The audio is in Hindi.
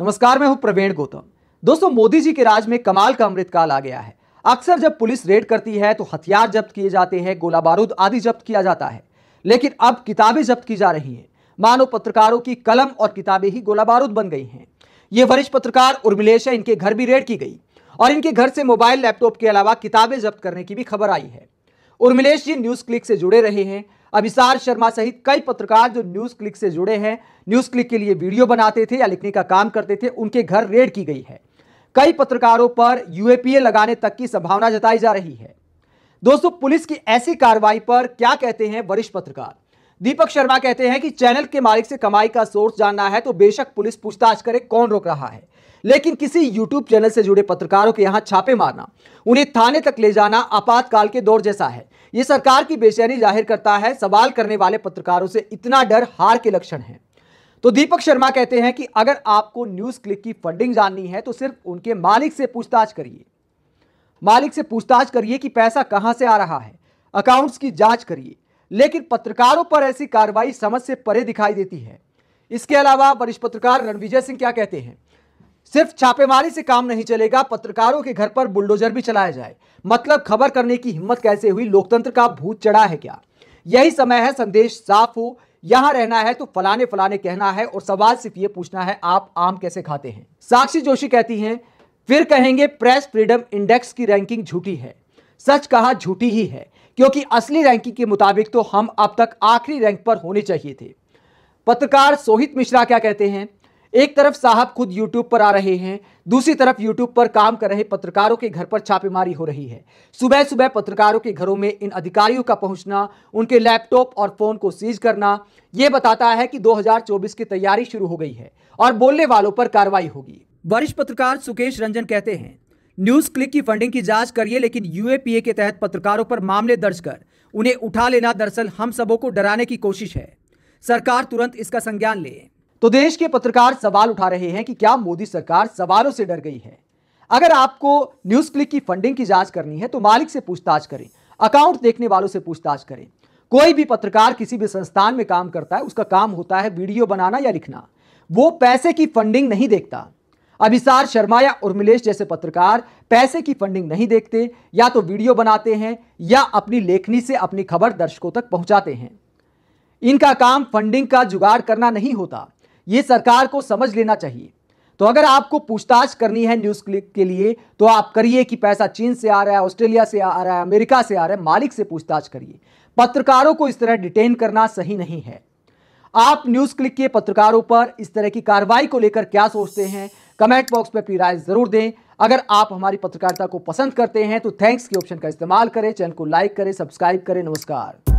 नमस्कार मैं हूं प्रवीण गौतम दोस्तों मोदी जी के राज में कमाल का अमृतकाल आ गया है अक्सर जब पुलिस रेड करती है तो हथियार जब्त किए जाते हैं गोला बारूद आदि जब्त किया जाता है लेकिन अब किताबें जब्त की जा रही हैं मानो पत्रकारों की कलम और किताबें ही गोला बारूद बन गई हैं ये वरिष्ठ पत्रकार उर्मिलेश है इनके घर भी रेड की गई और इनके घर से मोबाइल लैपटॉप के अलावा किताबें जब्त करने की भी खबर आई है उर्मिलेश जी न्यूज क्लिक से जुड़े रहे हैं अभिसार शर्मा सहित कई पत्रकार जो न्यूज क्लिक से जुड़े हैं न्यूज क्लिक के लिए वीडियो बनाते थे या लिखने का काम करते थे उनके घर रेड की गई है कई पत्रकारों पर यूएपीए लगाने तक की संभावना जताई जा रही है दोस्तों पुलिस की ऐसी कार्रवाई पर क्या कहते हैं वरिष्ठ पत्रकार दीपक शर्मा कहते हैं कि चैनल के मालिक से कमाई का सोर्स जानना है तो बेशक पुलिस पूछताछ करे कौन रोक रहा है लेकिन किसी यूट्यूब चैनल से जुड़े पत्रकारों के यहाँ छापे मारना उन्हें थाने तक ले जाना आपातकाल के दौर जैसा है ये सरकार की बेचैनी जाहिर करता है सवाल करने वाले पत्रकारों से इतना डर हार के लक्षण है तो दीपक शर्मा कहते हैं कि अगर आपको न्यूज क्लिक की फंडिंग जाननी है तो सिर्फ उनके मालिक से पूछताछ करिए मालिक से पूछताछ करिए कि पैसा कहां से आ रहा है अकाउंट्स की जांच करिए लेकिन पत्रकारों पर ऐसी कार्रवाई समझ से परे दिखाई देती है इसके अलावा वरिष्ठ पत्रकार रणविजय सिंह क्या कहते हैं सिर्फ छापेमारी से काम नहीं चलेगा पत्रकारों के घर पर बुलडोजर भी चलाया जाए मतलब खबर करने की हिम्मत कैसे हुई लोकतंत्र का भूत चढ़ा है क्या यही समय है संदेश साफ हो यहां रहना है तो फलाने फलाने कहना है और सवाल सिर्फ ये पूछना है आप आम कैसे खाते हैं साक्षी जोशी कहती हैं फिर कहेंगे प्रेस फ्रीडम इंडेक्स की रैंकिंग झूठी है सच कहा झूठी ही है क्योंकि असली रैंकिंग के मुताबिक तो हम अब तक आखिरी रैंक पर होने चाहिए थे पत्रकार सोहित मिश्रा क्या कहते हैं एक तरफ साहब खुद यूट्यूब पर आ रहे हैं दूसरी तरफ यूट्यूब पर काम कर रहे पत्रकारों के घर पर छापेमारी हो रही है सुबह सुबह पत्रकारों के घरों में इन अधिकारियों का पहुंचना उनके लैपटॉप और फोन को सीज करना ये बताता है कि 2024 की तैयारी शुरू हो गई है और बोलने वालों पर कार्रवाई होगी वरिष्ठ पत्रकार सुकेश रंजन कहते हैं न्यूज क्लिक की फंडिंग की जांच करिए लेकिन यूएपीए के तहत पत्रकारों पर मामले दर्ज कर उन्हें उठा लेना दरअसल हम सबों को डराने की कोशिश है सरकार तुरंत इसका संज्ञान ले तो देश के पत्रकार सवाल उठा रहे हैं कि क्या मोदी सरकार सवालों से डर गई है अगर आपको न्यूज क्लिक की फंडिंग की जांच करनी है तो मालिक से पूछताछ करें अकाउंट देखने वालों से पूछताछ करें कोई भी पत्रकार किसी भी संस्थान में काम करता है उसका काम होता है वीडियो बनाना या लिखना वो पैसे की फंडिंग नहीं देखता अभिसार शर्मा या उर्मिलेश जैसे पत्रकार पैसे की फंडिंग नहीं देखते या तो वीडियो बनाते हैं या अपनी लेखनी से अपनी खबर दर्शकों तक पहुंचाते हैं इनका काम फंडिंग का जुगाड़ करना नहीं होता ये सरकार को समझ लेना चाहिए तो अगर आपको पूछताछ करनी है न्यूज़ क्लिक के लिए तो आप करिए कि पैसा चीन से आ रहा है ऑस्ट्रेलिया से आ रहा है अमेरिका से आ रहा है मालिक से पूछताछ करिए पत्रकारों को इस तरह डिटेन करना सही नहीं है आप न्यूज़ क्लिक के पत्रकारों पर इस तरह की कार्रवाई को लेकर क्या सोचते हैं कमेंट बॉक्स में अपनी राय ज़रूर दें अगर आप हमारी पत्रकारिता को पसंद करते हैं तो थैंक्स के ऑप्शन का इस्तेमाल करें चैनल को लाइक करें सब्सक्राइब करें नमस्कार